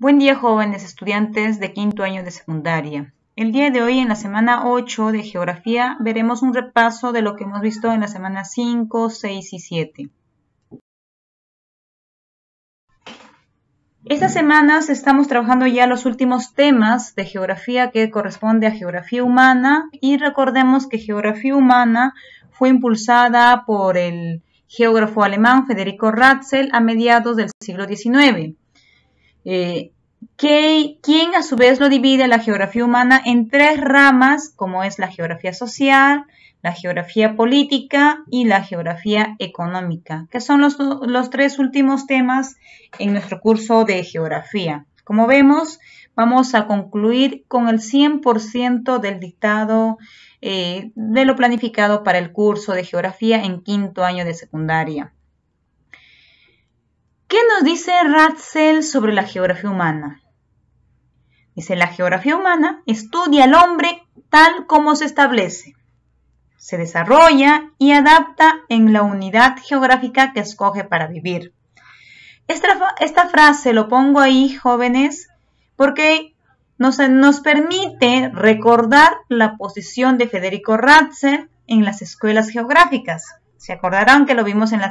Buen día jóvenes estudiantes de quinto año de secundaria. El día de hoy en la semana 8 de geografía veremos un repaso de lo que hemos visto en la semana 5, 6 y 7. Estas semanas estamos trabajando ya los últimos temas de geografía que corresponde a geografía humana y recordemos que geografía humana fue impulsada por el geógrafo alemán Federico Ratzel a mediados del siglo XIX eh, ¿Quién a su vez lo divide la geografía humana en tres ramas, como es la geografía social, la geografía política y la geografía económica, que son los, tres últimos temas en nuestro curso de geografía. Como vemos, vamos a concluir con el 100% del dictado eh, de lo planificado para el curso de geografía en quinto año de secundaria. ¿Qué nos dice Ratzel sobre la geografía humana? Dice, la geografía humana estudia al hombre tal como se establece, se desarrolla y adapta en la unidad geográfica que escoge para vivir. Esta, frase lo pongo ahí, jóvenes, porque nos, nos permite recordar la posición de Federico Ratzel en las escuelas geográficas. Se acordarán que lo vimos en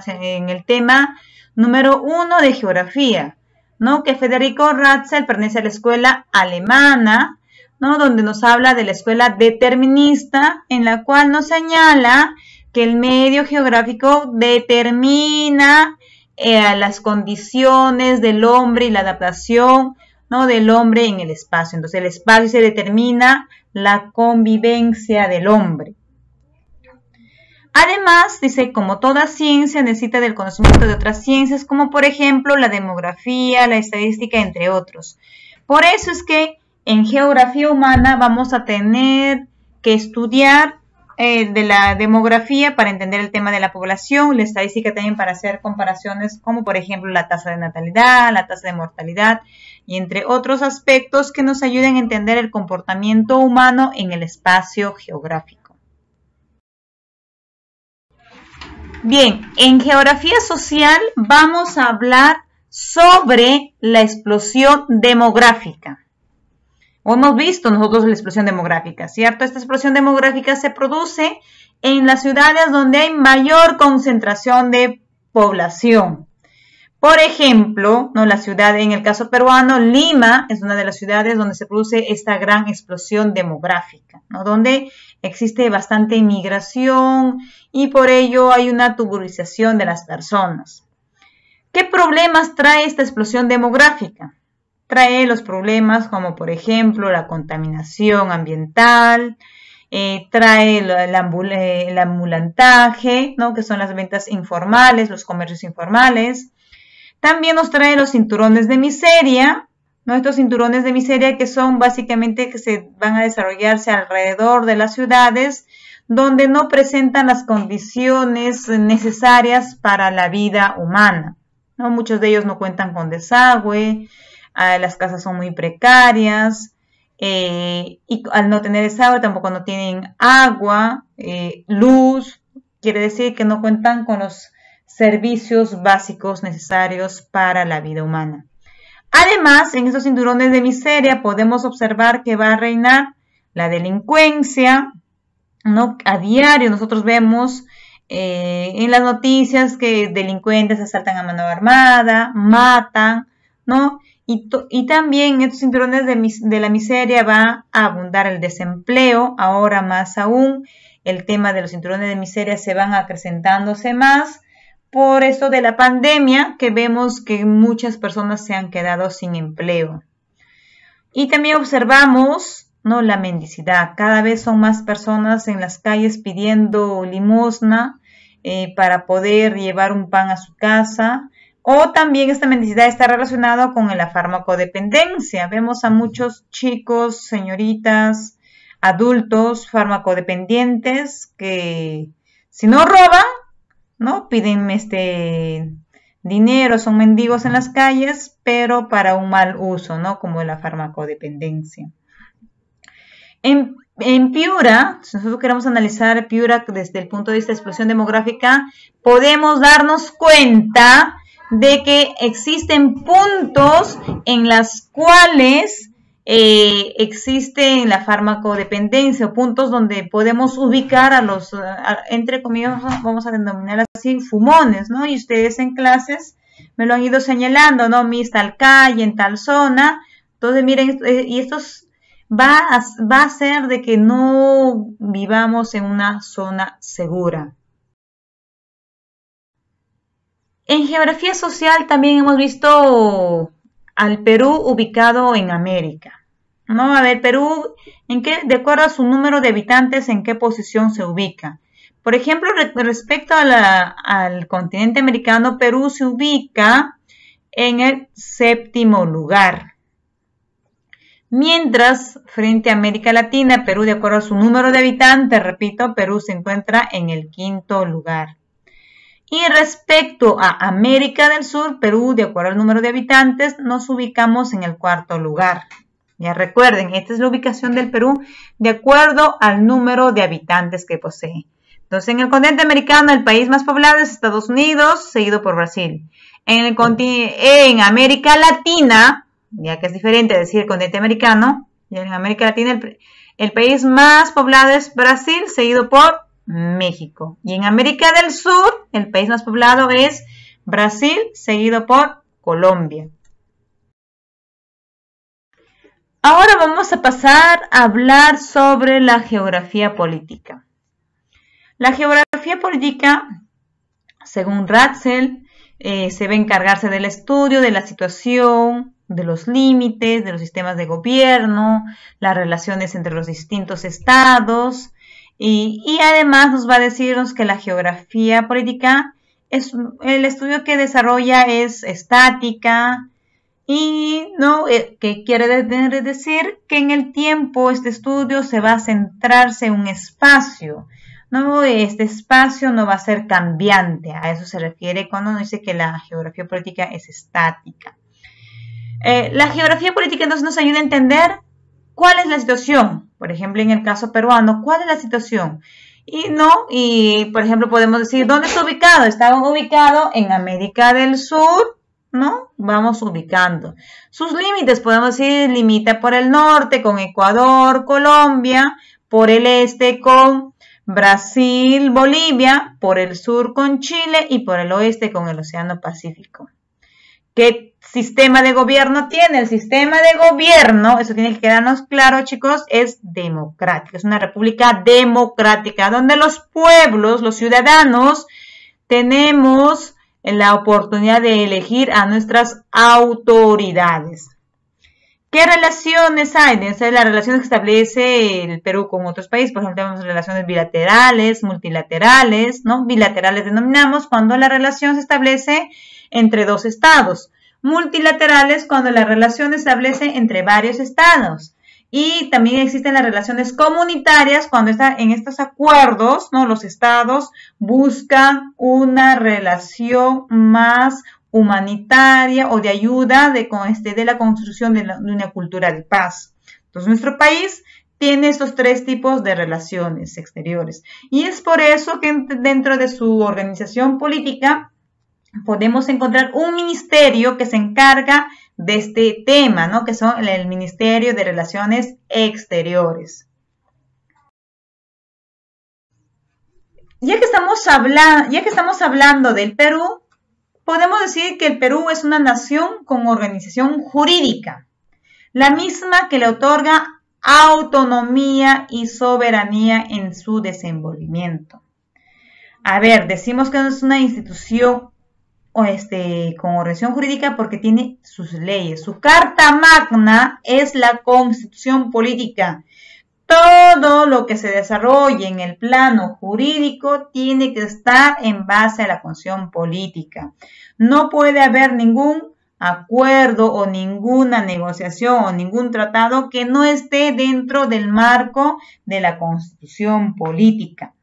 el tema número uno de geografía, ¿no? Que Federico Ratzel pertenece a la escuela alemana, ¿no? Donde nos habla de la escuela determinista, en la cual nos señala que el medio geográfico determina eh, las condiciones del hombre y la adaptación ¿no? del hombre en el espacio. Entonces el espacio se determina la convivencia del hombre. Además, dice, como toda ciencia necesita del conocimiento de otras ciencias, como por ejemplo la demografía, la estadística, entre otros. Por eso es que en geografía humana vamos a tener que estudiar eh, de la demografía para entender el tema de la población, la estadística también para hacer comparaciones como por ejemplo la tasa de natalidad, la tasa de mortalidad y entre otros aspectos que nos ayuden a entender el comportamiento humano en el espacio geográfico. Bien, en geografía social vamos a hablar sobre la explosión demográfica. hemos visto nosotros la explosión demográfica, ¿cierto? Esta explosión demográfica se produce en las ciudades donde hay mayor concentración de población. Por ejemplo, ¿no? la ciudad, en el caso peruano, Lima es una de las ciudades donde se produce esta gran explosión demográfica, donde existe bastante inmigración y por ello hay una tuburización de las personas. ¿Qué problemas trae esta explosión demográfica? Trae los problemas como por ejemplo la contaminación ambiental, eh, trae eh, el, ambulantaje, que son las ventas informales, los comercios informales, también nos trae los cinturones de miseria, ¿no? Estos cinturones de miseria que son básicamente que se van a desarrollarse alrededor de las ciudades donde no presentan las condiciones necesarias para la vida humana. Muchos de ellos no cuentan con desagüe, ah, las casas son muy precarias, eh, y al no tener desagüe tampoco no tienen agua, eh, luz, quiere decir que no cuentan con los servicios básicos necesarios para la vida humana. Además, en estos cinturones de miseria podemos observar que va a reinar la delincuencia, ¿no? A diario nosotros vemos eh, en las noticias que delincuentes asaltan a mano armada, matan, ¿no? Y, y también en estos cinturones de, de la miseria va a abundar el desempleo, ahora más aún, el tema de los cinturones de miseria se van acrecentándose más, por eso de la pandemia que vemos que muchas personas se han quedado sin empleo. Y también observamos ¿no? la mendicidad. Cada vez son más personas en las calles pidiendo limosna eh, para poder llevar un pan a su casa. O también esta mendicidad está relacionada con la farmacodependencia. Vemos a muchos chicos, señoritas, adultos, farmacodependientes que si no roban, ¿no? Piden este dinero, son mendigos en las calles, pero para un mal uso, ¿no? Como la farmacodependencia. En, Piura, si nosotros queremos analizar Piura desde el punto de vista de explosión demográfica, podemos darnos cuenta de que existen puntos en las cuales eh, existe la farmacodependencia o puntos donde podemos ubicar a los, entre comillas, vamos a denominar así, fumones, ¿no? Y ustedes en clases me lo han ido señalando, ¿no? Mis tal calle, en tal zona. Entonces, miren, eh, y esto va va a ser de que no vivamos en una zona segura. En geografía social también hemos visto al Perú ubicado en América. ¿no? A ver, Perú, ¿en qué, de acuerdo a su número de habitantes, en qué posición se ubica? Por ejemplo, respecto al continente americano, Perú se ubica en el séptimo lugar. Mientras, frente a América Latina, Perú, de acuerdo a su número de habitantes, repito, Perú se encuentra en el quinto lugar. Y respecto a América del Sur, Perú, de acuerdo al número de habitantes, nos ubicamos en el cuarto lugar. Ya recuerden, esta es la ubicación del Perú de acuerdo al número de habitantes que posee. Entonces, en el continente americano, el país más poblado es Estados Unidos, seguido por Brasil. En, el en América Latina, ya que es diferente decir continente americano, en América Latina el país más poblado es Brasil, seguido por México. Y en América del Sur, el país más poblado es Brasil, seguido por Colombia. Ahora vamos a pasar a hablar sobre la geografía política. La geografía política, según Ratzel, eh, se va a encargarse del estudio de la situación, de los límites, de los sistemas de gobierno, las relaciones entre los distintos estados y, y además nos va a decirnos que la geografía política es el estudio que desarrolla es estática, y no, eh, que quiere decir que en el tiempo este estudio se va a centrarse en un espacio. No, este espacio no va a ser cambiante. A eso se refiere cuando uno dice que la geografía política es estática. Eh, la geografía política entonces nos ayuda a entender cuál es la situación. Por ejemplo, en el caso peruano, ¿cuál es la situación? Y no, y por ejemplo podemos decir, ¿dónde está ubicado? Está ubicado en América del Sur, ¿no? Vamos ubicando. Sus límites, podemos decir, limita por el norte con Ecuador, Colombia, por el este con Brasil, Bolivia, por el sur con Chile y por el oeste con el Océano Pacífico. ¿Qué sistema de gobierno tiene? El sistema de gobierno, eso tiene que quedarnos claro, chicos, es democrático. Es una república democrática donde los pueblos, los ciudadanos, tenemos en la oportunidad de elegir a nuestras autoridades. ¿Qué relaciones hay? Entonces, las relaciones que establece el Perú con otros países, por ejemplo, tenemos relaciones bilaterales, multilaterales, ¿no? Bilaterales denominamos cuando la relación se establece entre dos estados. Multilaterales cuando la relación se establece entre varios estados. Y también existen las relaciones comunitarias cuando está en estos acuerdos, ¿no? Los estados buscan una relación más humanitaria o de ayuda de, este, de la construcción de, de una cultura de paz. Entonces, nuestro país tiene estos tres tipos de relaciones exteriores. Y es por eso que dentro de su organización política podemos encontrar un ministerio que se encarga de este tema, ¿no? que son el Ministerio de Relaciones Exteriores. Ya que, estamos hablando, ya que estamos hablando del Perú, podemos decir que el Perú es una nación con organización jurídica, la misma que le otorga autonomía y soberanía en su desenvolvimiento. A ver, decimos que no es una institución este, con jurídica porque tiene sus leyes. Su carta magna es la constitución política. Todo lo que se desarrolle en el plano jurídico tiene que estar en base a la constitución política. No puede haber ningún acuerdo o ninguna negociación o ningún tratado que no esté dentro del marco de la constitución política.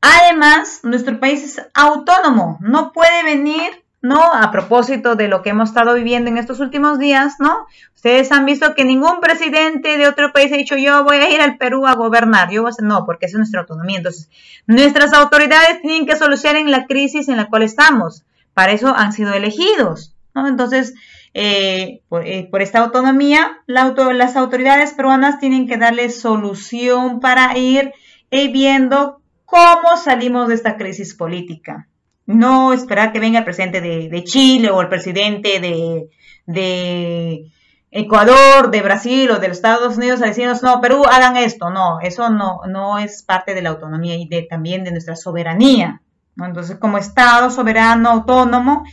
Además, nuestro país es autónomo, no puede venir, ¿no? A propósito de lo que hemos estado viviendo en estos últimos días, ¿no? Ustedes han visto que ningún presidente de otro país ha dicho yo voy a ir al Perú a gobernar, yo voy a hacer, no, porque esa es nuestra autonomía. Entonces, nuestras autoridades tienen que solucionar la crisis en la cual estamos. Para eso han sido elegidos, ¿no? Entonces, eh, eh, por, esta autonomía, las autoridades peruanas tienen que darle solución para ir eh, viendo cómo salimos de esta crisis política. No esperar que venga el presidente de, Chile o el presidente de, Ecuador, de Brasil o de los Estados Unidos a decirnos, no, Perú, hagan esto. No, eso no, no es parte de la autonomía y de, también de nuestra soberanía. Entonces, como Estado soberano, autónomo,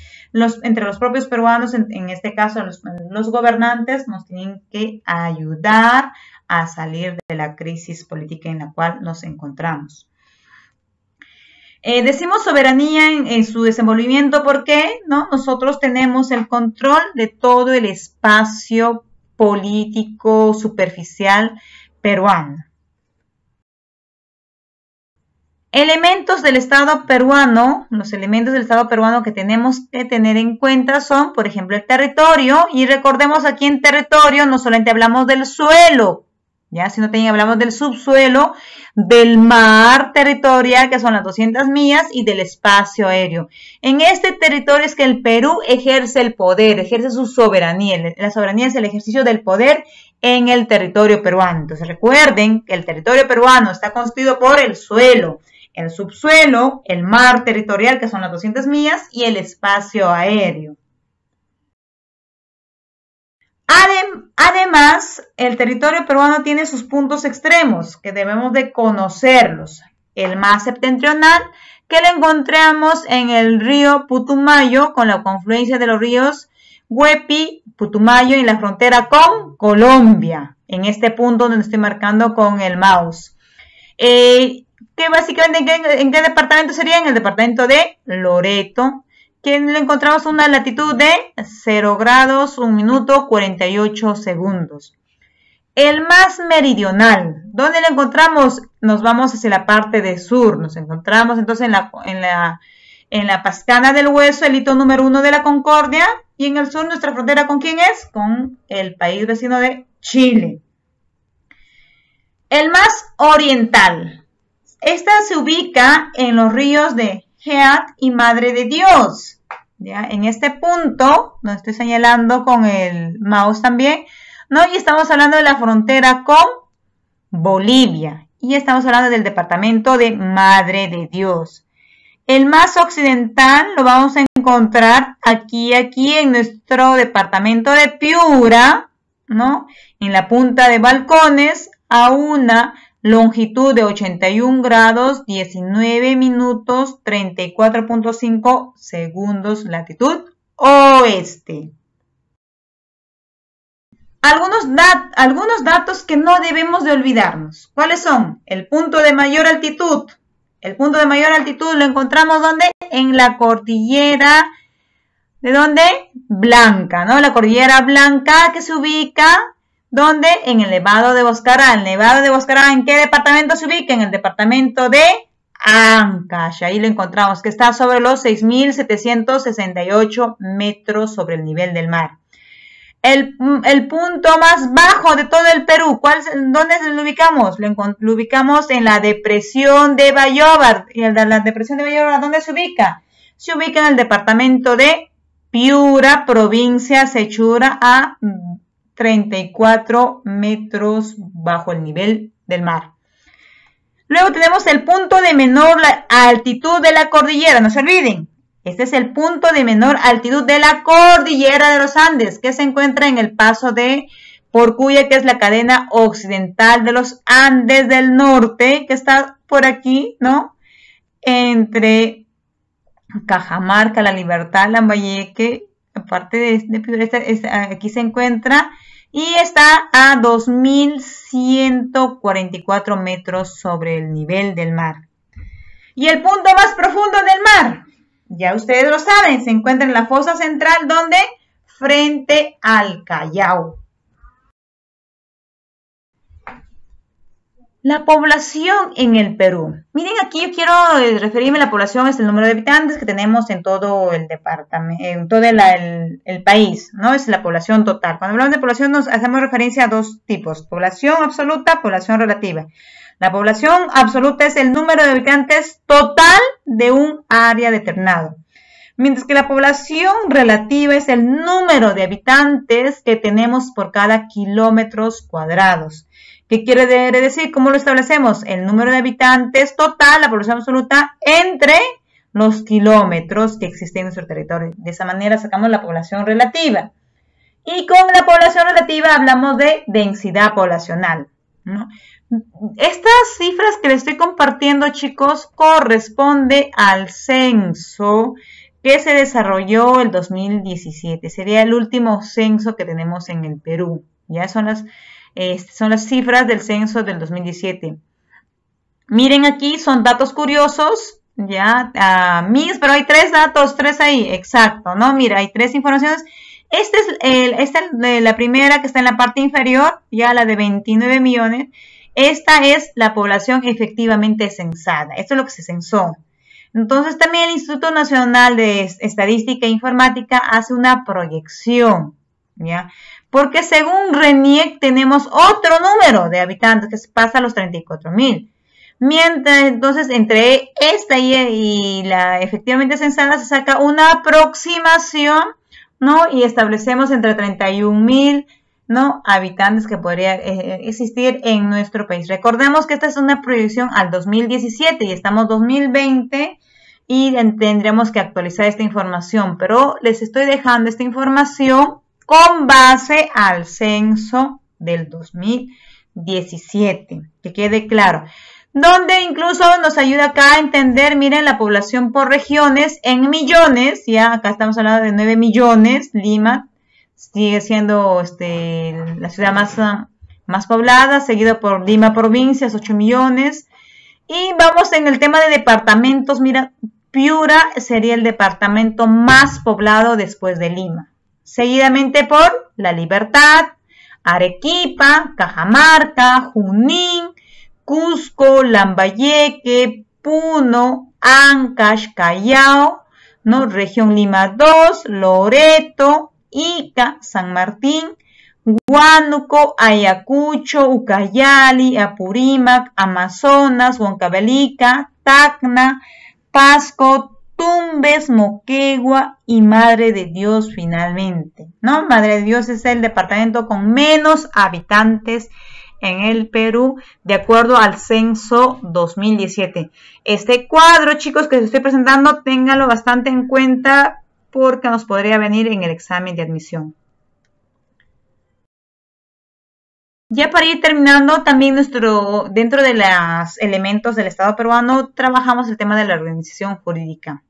entre los propios peruanos, en, este caso los gobernantes, nos tienen que ayudar a salir de la crisis política en la cual nos encontramos. Eh, decimos soberanía en, su desenvolvimiento porque ¿no? nosotros tenemos el control de todo el espacio político superficial peruano. Elementos del Estado peruano, los elementos del Estado peruano que tenemos que tener en cuenta son, por ejemplo, el territorio. Y recordemos aquí en territorio no solamente hablamos del suelo, ¿ya? no tenía, hablamos del subsuelo, del mar territorial, que son las 200 millas, y del espacio aéreo. En este territorio es que el Perú ejerce el poder, ejerce su soberanía. La soberanía es el ejercicio del poder en el territorio peruano. Entonces recuerden que el territorio peruano está constituido por el suelo, el subsuelo, el mar territorial, que son las 200 millas, y el espacio aéreo. Además, el territorio peruano tiene sus puntos extremos que debemos de conocerlos. El más septentrional que lo encontramos en el río Putumayo con la confluencia de los ríos Huepi, Putumayo y la frontera con Colombia. En este punto donde estoy marcando con el mouse. Eh, que básicamente en qué, departamento sería? En el departamento de Loreto, que lo encontramos una latitud de 0 grados, 1 minuto, 48 segundos. El más meridional, ¿dónde lo encontramos? Nos vamos hacia la parte de sur, nos encontramos entonces en la, en la, en Pascana del Hueso, el hito número 1 de la Concordia, y en el sur nuestra frontera con quién es? Con el país vecino de Chile. El más oriental. Esta se ubica en los ríos de Geat y Madre de Dios. En este punto, lo estoy señalando con el mouse también, ¿no? Y estamos hablando de la frontera con Bolivia. Y estamos hablando del departamento de Madre de Dios. El más occidental lo vamos a encontrar aquí, aquí en nuestro departamento de Piura, ¿no? En la punta de Balcones, a una longitud de 81 grados, 19 minutos, 34.5 segundos, latitud oeste. Algunos, algunos, datos que no debemos de olvidarnos. ¿Cuáles son? El punto de mayor altitud. El punto de mayor altitud lo encontramos donde? En la cordillera, ¿de dónde? Blanca, ¿no? La cordillera blanca que se ubica ¿Dónde? en el Nevado de Boscará, Nevado de Boscará, ¿en qué departamento se ubica? En el departamento de Ancash, ahí lo encontramos, que está sobre los 6.768 metros sobre el nivel del mar. Mm, el, punto más bajo de todo el Perú, ¿dónde lo ubicamos? Lo, ubicamos en la depresión de Bayobar. ¿Y la depresión de Bayobar dónde se ubica? Se ubica en el departamento de Piura, provincia Sechura, a 34 metros bajo el nivel del mar. Luego tenemos el punto de menor altitud de la cordillera, no se olviden. Este es el punto de menor altitud de la cordillera de los Andes, que se encuentra en el paso de Porcuya, que es la cadena occidental de los Andes del norte, que está por aquí, ¿no? Entre Cajamarca, La Libertad, Lambayeque, aparte de, este, este, este, aquí se encuentra y está a 2.144 metros sobre el nivel del mar. Y el punto más profundo del mar, ya ustedes lo saben, se encuentra en la fosa central donde frente al Callao. La población en el Perú. Miren, aquí yo quiero eh, referirme a la población, es el número de habitantes que tenemos en todo el departamento, en todo el, país, ¿no? Es la población total. Cuando hablamos de población nos hacemos referencia a dos tipos, población absoluta, población relativa. La población absoluta es el número de habitantes total de un área determinado. Mientras que la población relativa es el número de habitantes que tenemos por cada kilómetros cuadrados. ¿Qué quiere decir? ¿Cómo lo establecemos? El número de habitantes total, la población absoluta, entre los kilómetros que existen en nuestro territorio. De esa manera sacamos la población relativa. Y con la población relativa hablamos de densidad poblacional. Estas cifras que les estoy compartiendo, chicos, corresponde al censo que se desarrolló el 2017. Sería el último censo que tenemos en el Perú. Ya son las este, son las cifras del censo del 2017. Miren aquí, son datos curiosos, ya, mis, pero hay tres datos, tres ahí, exacto, ¿no? Mira, hay tres informaciones. este es, el, esta es la primera que está en la parte inferior, ya la de 29 millones. Esta es la población efectivamente censada. Esto es lo que se censó. Entonces también el Instituto Nacional de Estadística e Informática hace una proyección, ¿ya? porque según RENIEC tenemos otro número de habitantes que pasa a los 34 mil. Mientras entonces entre esta y, la efectivamente censada se saca una aproximación, ¿no? Y establecemos entre 31 mil ¿no? habitantes que podría eh, existir en nuestro país. Recordemos que esta es una proyección al 2017 y estamos 2020 y tendremos que actualizar esta información, pero les estoy dejando esta información con base al censo del 2017, que quede claro. Donde incluso nos ayuda acá a entender, miren, la población por regiones en millones, ya acá estamos hablando de 9 millones, Lima sigue siendo este, la ciudad más, más poblada, seguido por Lima provincias, 8 millones. Y vamos en el tema de departamentos, mira, Piura sería el departamento más poblado después de Lima seguidamente por La Libertad, Arequipa, Cajamarca, Junín, Cusco, Lambayeque, Puno, Ancash, Callao, ¿no? Región Lima 2, Loreto, Ica, San Martín, Huánuco, Ayacucho, Ucayali, Apurímac, Amazonas, Huancabelica, Tacna, Pasco, Tumbes, Moquegua y Madre de Dios finalmente, ¿no? Madre de Dios es el departamento con menos habitantes en el Perú, de acuerdo al censo 2017. Este cuadro, chicos, que les estoy presentando, ténganlo bastante en cuenta porque nos podría venir en el examen de admisión. Ya para ir terminando, también nuestro, dentro de los elementos del Estado peruano, trabajamos el tema de la organización jurídica.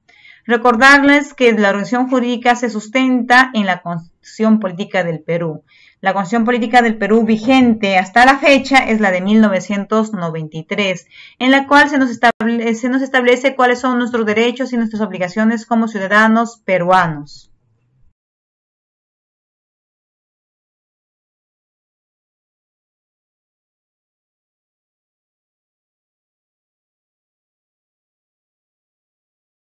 Recordarles que la organización jurídica se sustenta en la Constitución Política del Perú. La Constitución Política del Perú vigente hasta la fecha es la de 1993, en la cual se nos, establece, se nos establece cuáles son nuestros derechos y nuestras obligaciones como ciudadanos peruanos.